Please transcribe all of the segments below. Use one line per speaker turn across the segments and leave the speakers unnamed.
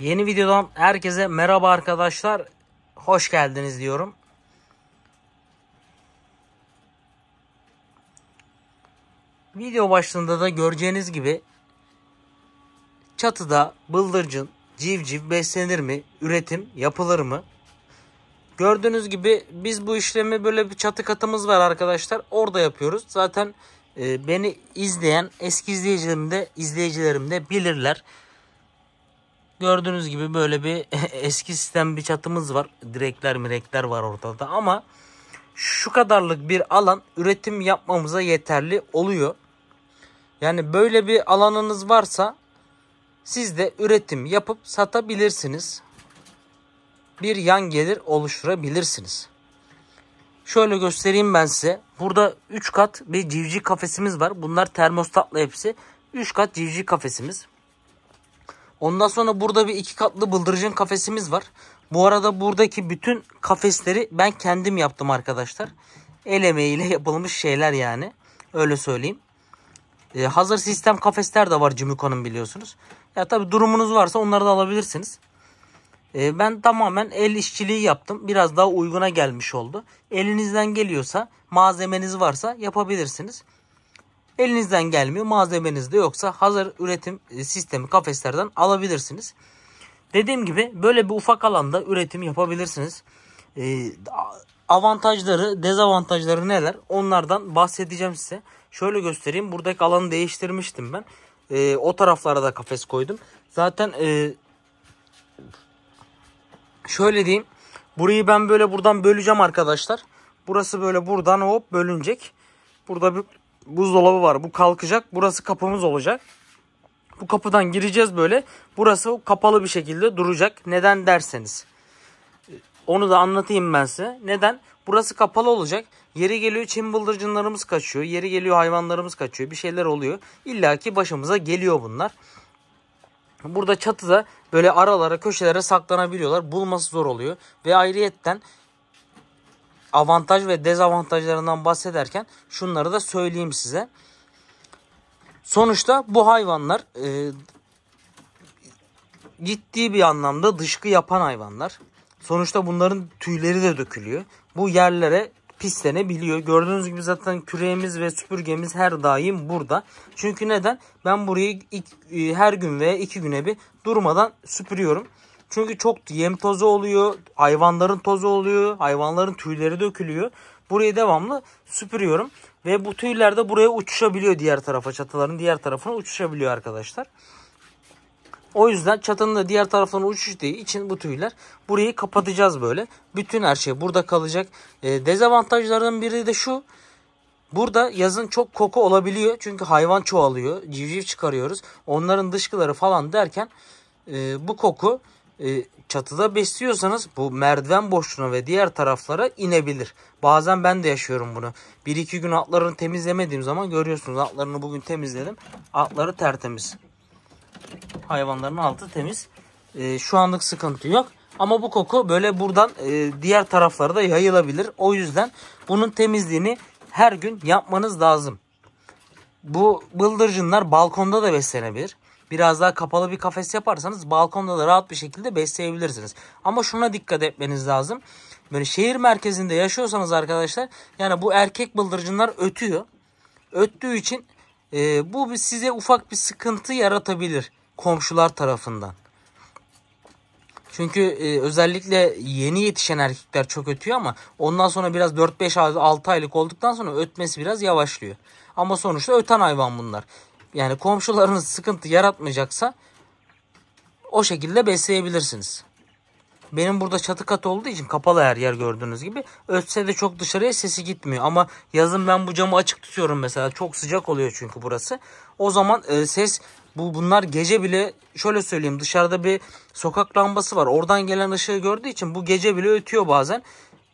Yeni videodan herkese merhaba arkadaşlar. Hoş geldiniz diyorum. Video başlığında da göreceğiniz gibi çatıda bıldırcın, civciv beslenir mi? Üretim yapılır mı? Gördüğünüz gibi biz bu işlemi böyle bir çatı katımız var arkadaşlar. Orada yapıyoruz. Zaten e, beni izleyen eski izleyicilerim de izleyicilerim de bilirler. Gördüğünüz gibi böyle bir eski sistem bir çatımız var. Direkler mirekler var ortada ama şu kadarlık bir alan üretim yapmamıza yeterli oluyor. Yani böyle bir alanınız varsa siz de üretim yapıp satabilirsiniz. Bir yan gelir oluşturabilirsiniz. Şöyle göstereyim ben size. Burada 3 kat bir civciv kafesimiz var. Bunlar termostatlı hepsi. 3 kat civciv kafesimiz. Ondan sonra burada bir iki katlı bıldırcın kafesimiz var. Bu arada buradaki bütün kafesleri ben kendim yaptım arkadaşlar. El emeğiyle yapılmış şeyler yani. Öyle söyleyeyim. Ee, hazır sistem kafesler de var Cimiko'nun biliyorsunuz. Ya tabi durumunuz varsa onları da alabilirsiniz. Ee, ben tamamen el işçiliği yaptım. Biraz daha uyguna gelmiş oldu. Elinizden geliyorsa malzemeniz varsa yapabilirsiniz. Elinizden gelmiyor. Malzemeniz de yoksa hazır üretim e, sistemi kafeslerden alabilirsiniz. Dediğim gibi böyle bir ufak alanda üretim yapabilirsiniz. E, avantajları, dezavantajları neler? Onlardan bahsedeceğim size. Şöyle göstereyim. Buradaki alanı değiştirmiştim ben. E, o taraflara da kafes koydum. Zaten şöyle diyeyim. Burayı ben böyle buradan böleceğim arkadaşlar. Burası böyle buradan hop bölünecek. Burada bir buzdolabı var. Bu kalkacak. Burası kapımız olacak. Bu kapıdan gireceğiz böyle. Burası kapalı bir şekilde duracak. Neden derseniz. Onu da anlatayım ben size. Neden? Burası kapalı olacak. Yeri geliyor çim bıldırcınlarımız kaçıyor. Yeri geliyor hayvanlarımız kaçıyor. Bir şeyler oluyor. İlla ki başımıza geliyor bunlar. Burada çatıda böyle aralara köşelere saklanabiliyorlar. Bulması zor oluyor. Ve ayrıyetten avantaj ve dezavantajlarından bahsederken şunları da söyleyeyim size. Sonuçta bu hayvanlar e, ciddi bir anlamda dışkı yapan hayvanlar. Sonuçta bunların tüyleri de dökülüyor. Bu yerlere pislenebiliyor. Gördüğünüz gibi zaten küreğimiz ve süpürgemiz her daim burada. Çünkü neden? Ben burayı ilk, e, her gün veya iki güne bir durmadan süpürüyorum. Çünkü çok yem tozu oluyor, hayvanların tozu oluyor, hayvanların tüyleri dökülüyor. Burayı devamlı süpürüyorum ve bu tüyler de buraya uçuşabiliyor diğer tarafa, çatıların diğer tarafına uçuşabiliyor arkadaşlar. O yüzden çatının da diğer taraflarına uçuştuğu için bu tüyler burayı kapatacağız böyle. Bütün her şey burada kalacak. E, ee, dezavantajlarının biri de şu. Burada yazın çok koku olabiliyor. Çünkü hayvan çoğalıyor. Civciv çıkarıyoruz. Onların dışkıları falan derken e, bu koku e, çatıda besliyorsanız bu merdiven boşluğuna ve diğer taraflara inebilir. Bazen ben de yaşıyorum bunu. Bir iki gün atlarını temizlemediğim zaman görüyorsunuz atlarını bugün temizledim. Atları tertemiz. Hayvanların altı temiz. E, şu anlık sıkıntı yok. Ama bu koku böyle buradan e, diğer taraflara da yayılabilir. O yüzden bunun temizliğini her gün yapmanız lazım. Bu bıldırcınlar balkonda da beslenebilir biraz daha kapalı bir kafes yaparsanız balkonda da rahat bir şekilde besleyebilirsiniz. Ama şuna dikkat etmeniz lazım. Böyle şehir merkezinde yaşıyorsanız arkadaşlar yani bu erkek bıldırcınlar ötüyor. Öttüğü için e, bu size ufak bir sıkıntı yaratabilir komşular tarafından. Çünkü e, özellikle yeni yetişen erkekler çok ötüyor ama ondan sonra biraz 4-5-6 aylık olduktan sonra ötmesi biraz yavaşlıyor. Ama sonuçta öten hayvan bunlar yani komşularınız sıkıntı yaratmayacaksa o şekilde besleyebilirsiniz. Benim burada çatı kat olduğu için kapalı her yer gördüğünüz gibi. Ötse de çok dışarıya sesi gitmiyor. Ama yazın ben bu camı açık tutuyorum mesela. Çok sıcak oluyor çünkü burası. O zaman e, ses bu bunlar gece bile şöyle söyleyeyim dışarıda bir sokak lambası var. Oradan gelen ışığı gördüğü için bu gece bile ötüyor bazen.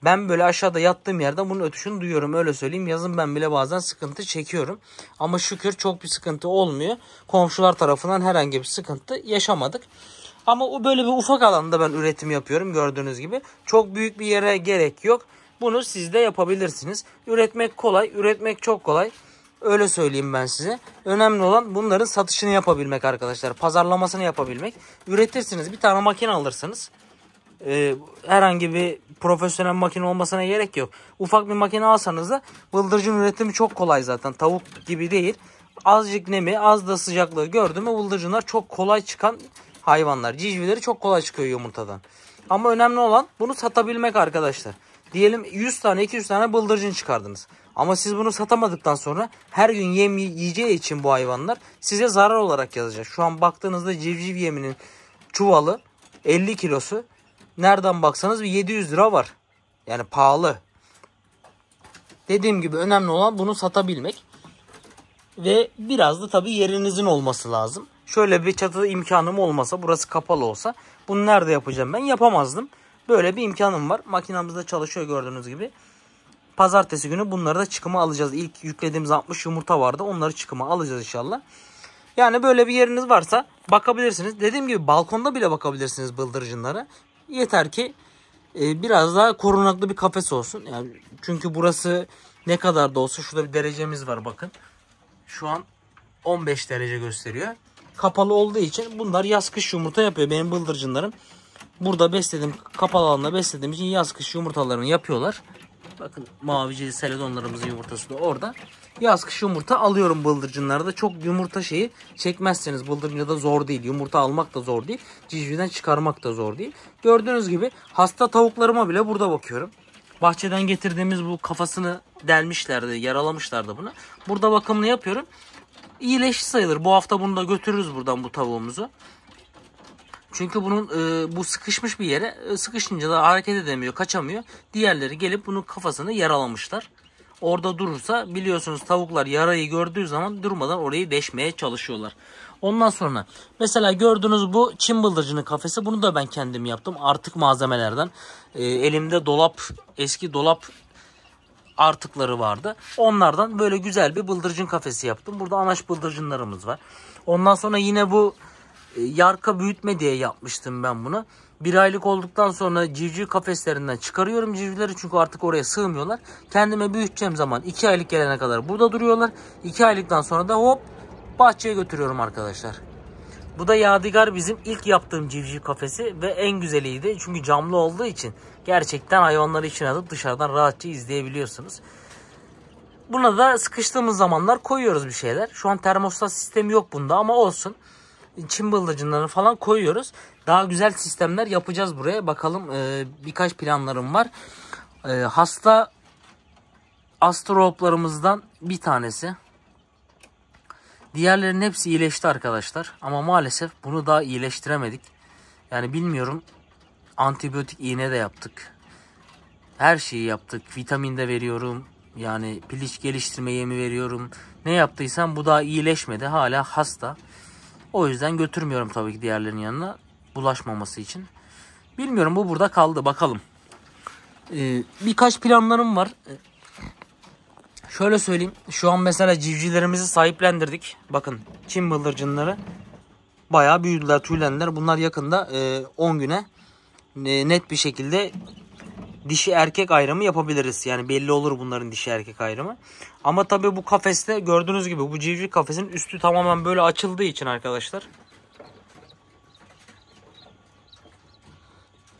Ben böyle aşağıda yattığım yerde bunun ötüşünü duyuyorum öyle söyleyeyim. Yazın ben bile bazen sıkıntı çekiyorum. Ama şükür çok bir sıkıntı olmuyor. Komşular tarafından herhangi bir sıkıntı yaşamadık. Ama o böyle bir ufak alanda ben üretim yapıyorum gördüğünüz gibi. Çok büyük bir yere gerek yok. Bunu siz de yapabilirsiniz. Üretmek kolay, üretmek çok kolay. Öyle söyleyeyim ben size. Önemli olan bunların satışını yapabilmek arkadaşlar. Pazarlamasını yapabilmek. Üretirsiniz bir tane makine alırsınız e, herhangi bir profesyonel makine olmasına gerek yok. Ufak bir makine alsanız da bıldırcın üretimi çok kolay zaten. Tavuk gibi değil. Azıcık nemi, az da sıcaklığı gördüm. mü bıldırcınlar çok kolay çıkan hayvanlar. Cicvileri çok kolay çıkıyor yumurtadan. Ama önemli olan bunu satabilmek arkadaşlar. Diyelim 100 tane 200 tane bıldırcın çıkardınız. Ama siz bunu satamadıktan sonra her gün yem yiyeceği için bu hayvanlar size zarar olarak yazacak. Şu an baktığınızda civciv yeminin çuvalı 50 kilosu nereden baksanız bir 700 lira var. Yani pahalı. Dediğim gibi önemli olan bunu satabilmek. Ve biraz da tabii yerinizin olması lazım. Şöyle bir çatı imkanım olmasa, burası kapalı olsa bunu nerede yapacağım ben? Yapamazdım. Böyle bir imkanım var. Makinamızda çalışıyor gördüğünüz gibi. Pazartesi günü bunları da çıkıma alacağız. İlk yüklediğimiz 60 yumurta vardı. Onları çıkıma alacağız inşallah. Yani böyle bir yeriniz varsa bakabilirsiniz. Dediğim gibi balkonda bile bakabilirsiniz bıldırcınlara. Yeter ki e, biraz daha korunaklı bir kafes olsun. Yani çünkü burası ne kadar da olsa şurada bir derecemiz var bakın. Şu an 15 derece gösteriyor. Kapalı olduğu için bunlar yaz kış yumurta yapıyor benim bıldırcınlarım. Burada beslediğim kapalı alanda beslediğim için yaz kış yumurtalarını yapıyorlar. Bakın mavi cili seledonlarımızın yumurtası da orada. Yaz kış yumurta alıyorum bıldırcınlarda. Çok yumurta şeyi çekmezseniz bıldırcında da zor değil. Yumurta almak da zor değil. Civcivden çıkarmak da zor değil. Gördüğünüz gibi hasta tavuklarıma bile burada bakıyorum. Bahçeden getirdiğimiz bu kafasını delmişlerdi, yaralamışlardı bunu. Burada bakımını yapıyorum. İyileşti sayılır. Bu hafta bunu da götürürüz buradan bu tavuğumuzu. Çünkü bunun e, bu sıkışmış bir yere e, sıkışınca da hareket edemiyor, kaçamıyor. Diğerleri gelip bunun kafasını yaralamışlar. Orada durursa biliyorsunuz tavuklar yarayı gördüğü zaman durmadan orayı deşmeye çalışıyorlar. Ondan sonra mesela gördüğünüz bu Çin bıldırcının kafesi bunu da ben kendim yaptım. Artık malzemelerden e, elimde dolap eski dolap artıkları vardı. Onlardan böyle güzel bir bıldırcın kafesi yaptım. Burada anaç bıldırcınlarımız var. Ondan sonra yine bu e, yarka büyütme diye yapmıştım ben bunu. Bir aylık olduktan sonra civciv kafeslerinden çıkarıyorum civcivleri çünkü artık oraya sığmıyorlar. Kendime büyüteceğim zaman 2 aylık gelene kadar burada duruyorlar. 2 aylıktan sonra da hop bahçeye götürüyorum arkadaşlar. Bu da Yadigar bizim ilk yaptığım civciv kafesi ve en güzeliydi. Çünkü camlı olduğu için gerçekten hayvanları içine alıp dışarıdan rahatça izleyebiliyorsunuz. Buna da sıkıştığımız zamanlar koyuyoruz bir şeyler. Şu an termostat sistemi yok bunda ama olsun çim bıldırcınlarını falan koyuyoruz. Daha güzel sistemler yapacağız buraya. Bakalım e, birkaç planlarım var. E, hasta astrohoplarımızdan bir tanesi. Diğerlerinin hepsi iyileşti arkadaşlar. Ama maalesef bunu daha iyileştiremedik. Yani bilmiyorum antibiyotik iğne de yaptık. Her şeyi yaptık. Vitamin de veriyorum. Yani piliç geliştirme yemi veriyorum. Ne yaptıysam bu daha iyileşmedi. Hala hasta. O yüzden götürmüyorum tabii ki diğerlerinin yanına. Bulaşmaması için. Bilmiyorum bu burada kaldı. Bakalım. Ee, birkaç planlarım var. Ee, şöyle söyleyeyim. Şu an mesela civcivlerimizi sahiplendirdik. Bakın Çin bıldırcınları bayağı büyüdüler, tüylendiler. Bunlar yakında e, 10 güne e, net bir şekilde dişi erkek ayrımı yapabiliriz. Yani belli olur bunların dişi erkek ayrımı. Ama tabii bu kafeste gördüğünüz gibi bu civciv kafesin üstü tamamen böyle açıldığı için arkadaşlar.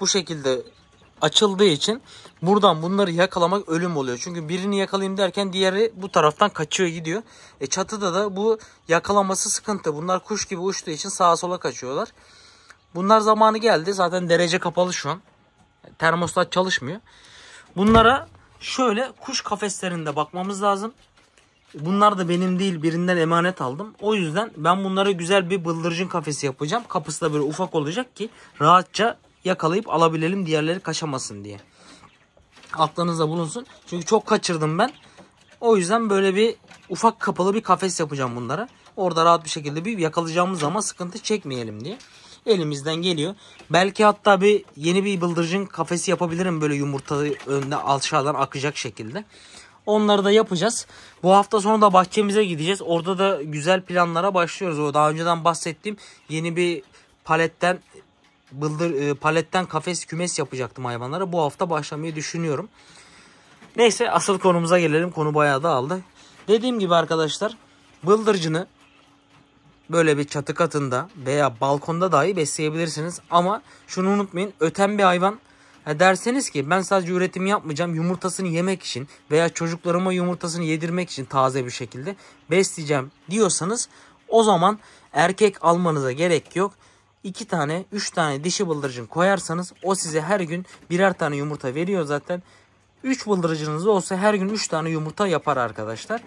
Bu şekilde açıldığı için buradan bunları yakalamak ölüm oluyor. Çünkü birini yakalayayım derken diğeri bu taraftan kaçıyor gidiyor. E çatıda da bu yakalaması sıkıntı. Bunlar kuş gibi uçtuğu için sağa sola kaçıyorlar. Bunlar zamanı geldi. Zaten derece kapalı şu an. Termostat çalışmıyor. Bunlara şöyle kuş kafeslerinde bakmamız lazım. Bunlar da benim değil birinden emanet aldım. O yüzden ben bunlara güzel bir bıldırcın kafesi yapacağım. Kapısı da böyle ufak olacak ki rahatça yakalayıp alabilelim diğerleri kaçamasın diye. Aklınızda bulunsun. Çünkü çok kaçırdım ben. O yüzden böyle bir ufak kapalı bir kafes yapacağım bunlara. Orada rahat bir şekilde bir yakalayacağımız zaman sıkıntı çekmeyelim diye elimizden geliyor. Belki hatta bir yeni bir bıldırcın kafesi yapabilirim böyle yumurta önde aşağıdan akacak şekilde. Onları da yapacağız. Bu hafta sonu da bahçemize gideceğiz. Orada da güzel planlara başlıyoruz. O daha önceden bahsettiğim yeni bir paletten bıldır e, paletten kafes kümes yapacaktım hayvanlara. Bu hafta başlamayı düşünüyorum. Neyse asıl konumuza gelelim. Konu bayağı da aldı. Dediğim gibi arkadaşlar bıldırcını böyle bir çatı katında veya balkonda dahi besleyebilirsiniz. Ama şunu unutmayın öten bir hayvan derseniz ki ben sadece üretim yapmayacağım yumurtasını yemek için veya çocuklarıma yumurtasını yedirmek için taze bir şekilde besleyeceğim diyorsanız o zaman erkek almanıza gerek yok. 2 tane 3 tane dişi bıldırcın koyarsanız o size her gün birer tane yumurta veriyor zaten. 3 bıldırıcınız olsa her gün 3 tane yumurta yapar arkadaşlar.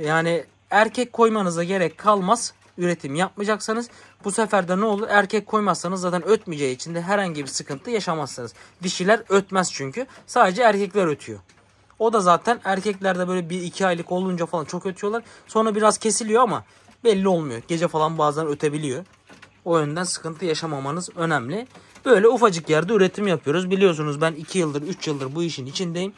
Yani erkek koymanıza gerek kalmaz üretim yapmayacaksanız bu sefer de ne olur erkek koymazsanız zaten ötmeyeceği için de herhangi bir sıkıntı yaşamazsınız. Dişiler ötmez çünkü sadece erkekler ötüyor. O da zaten erkeklerde böyle bir iki aylık olunca falan çok ötüyorlar. Sonra biraz kesiliyor ama belli olmuyor. Gece falan bazen ötebiliyor. O yönden sıkıntı yaşamamanız önemli. Böyle ufacık yerde üretim yapıyoruz. Biliyorsunuz ben 2 yıldır 3 yıldır bu işin içindeyim.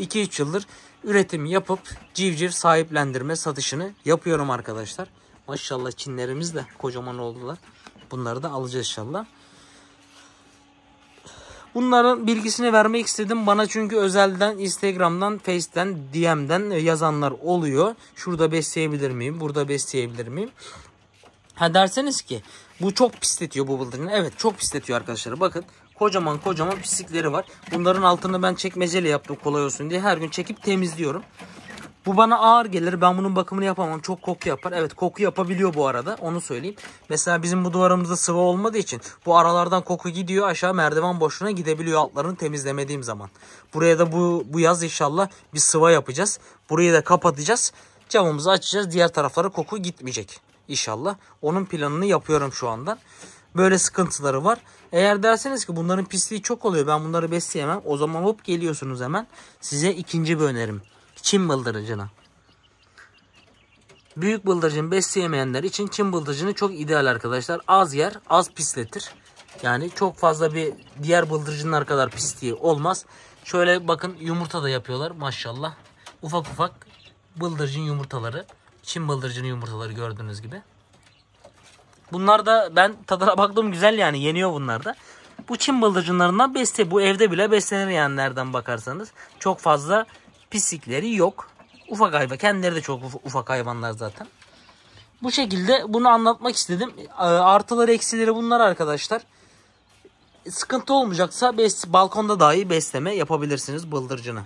2-3 yıldır üretim yapıp civciv sahiplendirme satışını yapıyorum arkadaşlar. Maşallah Çinlerimiz de kocaman oldular. Bunları da alacağız inşallah. Bunların bilgisini vermek istedim. Bana çünkü özelden, Instagram'dan, Face'den, DM'den yazanlar oluyor. Şurada besleyebilir miyim? Burada besleyebilir miyim? Ha derseniz ki bu çok pisletiyor bu bıldırcın. Evet çok pisletiyor arkadaşlar. Bakın kocaman kocaman pislikleri var. Bunların altını ben çekmeceli yaptım kolay olsun diye. Her gün çekip temizliyorum. Bu bana ağır gelir. Ben bunun bakımını yapamam. Çok koku yapar. Evet koku yapabiliyor bu arada. Onu söyleyeyim. Mesela bizim bu duvarımızda sıvı olmadığı için bu aralardan koku gidiyor. Aşağı merdiven boşluğuna gidebiliyor altlarını temizlemediğim zaman. Buraya da bu, bu yaz inşallah bir sıva yapacağız. Burayı da kapatacağız. Camımızı açacağız. Diğer taraflara koku gitmeyecek. İnşallah. Onun planını yapıyorum şu anda. Böyle sıkıntıları var. Eğer derseniz ki bunların pisliği çok oluyor. Ben bunları besleyemem. O zaman hop geliyorsunuz hemen. Size ikinci bir önerim. Çin bıldırıcını. Büyük bıldırcın besleyemeyenler için Çin bıldırcını çok ideal arkadaşlar. Az yer, az pisletir. Yani çok fazla bir diğer bıldırcınlar kadar pisliği olmaz. Şöyle bakın yumurta da yapıyorlar maşallah. Ufak ufak bıldırcın yumurtaları. Çin bıldırcını yumurtaları gördüğünüz gibi. Bunlar da ben tadına baktım güzel yani yeniyor bunlar da. Bu Çin bıldırcınlarından besle, bu evde bile beslenir yani nereden bakarsanız. Çok fazla pislikleri yok. Ufak hayvan. Kendileri de çok ufak hayvanlar zaten. Bu şekilde bunu anlatmak istedim. Ee, artıları eksileri bunlar arkadaşlar. Sıkıntı olmayacaksa bes, balkonda dahi besleme yapabilirsiniz bıldırcını.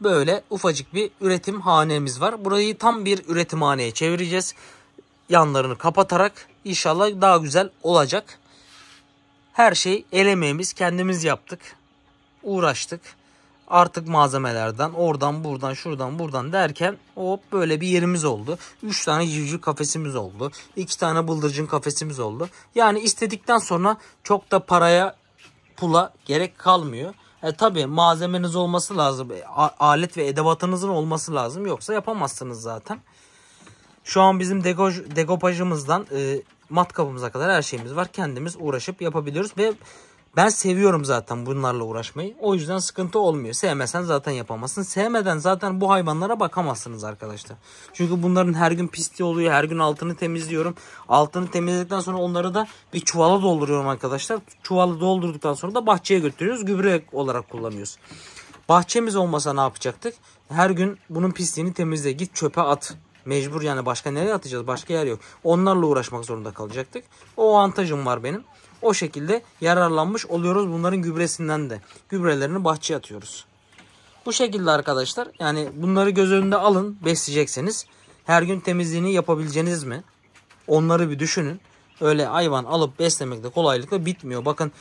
Böyle ufacık bir üretim hanemiz var. Burayı tam bir üretim haneye çevireceğiz. Yanlarını kapatarak inşallah daha güzel olacak. Her şey el emeğimiz kendimiz yaptık. Uğraştık artık malzemelerden oradan buradan şuradan buradan derken hop böyle bir yerimiz oldu. 3 tane civciv kafesimiz oldu. 2 tane bıldırcın kafesimiz oldu. Yani istedikten sonra çok da paraya pula gerek kalmıyor. E tabi malzemeniz olması lazım. E, alet ve edevatınızın olması lazım. Yoksa yapamazsınız zaten. Şu an bizim dekopajımızdan degopajımızdan e, matkapımıza kadar her şeyimiz var. Kendimiz uğraşıp yapabiliyoruz ve ben seviyorum zaten bunlarla uğraşmayı. O yüzden sıkıntı olmuyor. Sevmesen zaten yapamazsın. Sevmeden zaten bu hayvanlara bakamazsınız arkadaşlar. Çünkü bunların her gün pisliği oluyor. Her gün altını temizliyorum. Altını temizledikten sonra onları da bir çuvala dolduruyorum arkadaşlar. Çuvalı doldurduktan sonra da bahçeye götürüyoruz. Gübre olarak kullanıyoruz. Bahçemiz olmasa ne yapacaktık? Her gün bunun pisliğini temizle. Git çöpe at. Mecbur yani başka nereye atacağız? Başka yer yok. Onlarla uğraşmak zorunda kalacaktık. O avantajım var benim. O şekilde yararlanmış oluyoruz bunların gübresinden de. Gübrelerini bahçeye atıyoruz. Bu şekilde arkadaşlar yani bunları göz önünde alın besleyecekseniz. Her gün temizliğini yapabileceğiniz mi? Onları bir düşünün. Öyle hayvan alıp beslemek de kolaylıkla bitmiyor. Bakın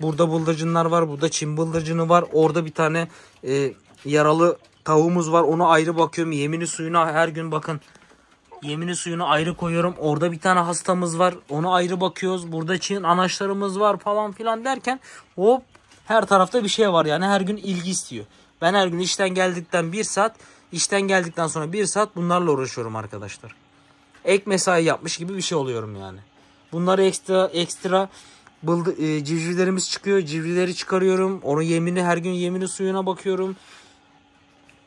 burada bıldırcınlar var. Burada çim bıldırcını var. Orada bir tane e, yaralı tavuğumuz var. Ona ayrı bakıyorum. Yemini suyuna her gün bakın. Yemini suyunu ayrı koyuyorum. Orada bir tane hastamız var. Onu ayrı bakıyoruz. Burada Çin anaçlarımız var falan filan derken hop her tarafta bir şey var yani her gün ilgi istiyor. Ben her gün işten geldikten bir saat, işten geldikten sonra bir saat bunlarla uğraşıyorum arkadaşlar. Ek mesai yapmış gibi bir şey oluyorum yani. Bunları ekstra ekstra bıldı, e, civcivlerimiz çıkıyor. Civcivleri çıkarıyorum. Onun yemini her gün yemini suyuna bakıyorum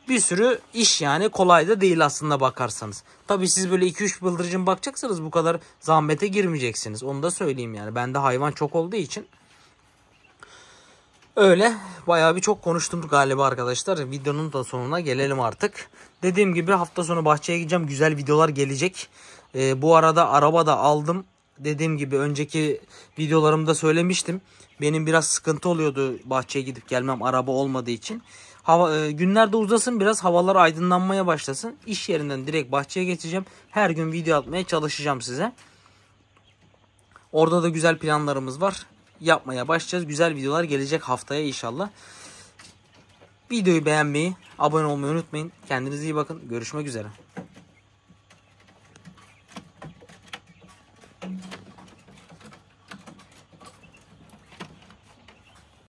bir sürü iş yani kolay da değil aslında bakarsanız. Tabii siz böyle 2-3 bıldırcın bakacaksanız bu kadar zahmete girmeyeceksiniz. Onu da söyleyeyim yani. Bende hayvan çok olduğu için. Öyle bayağı bir çok konuştum galiba arkadaşlar. Videonun da sonuna gelelim artık. Dediğim gibi hafta sonu bahçeye gideceğim. Güzel videolar gelecek. Ee, bu arada araba da aldım. Dediğim gibi önceki videolarımda söylemiştim. Benim biraz sıkıntı oluyordu bahçeye gidip gelmem araba olmadığı için. Hava, e, günlerde uzasın biraz havalar aydınlanmaya başlasın. İş yerinden direkt bahçeye geçeceğim. Her gün video atmaya çalışacağım size. Orada da güzel planlarımız var. Yapmaya başlayacağız. Güzel videolar gelecek haftaya inşallah. Videoyu beğenmeyi, abone olmayı unutmayın. Kendinize iyi bakın. Görüşmek üzere.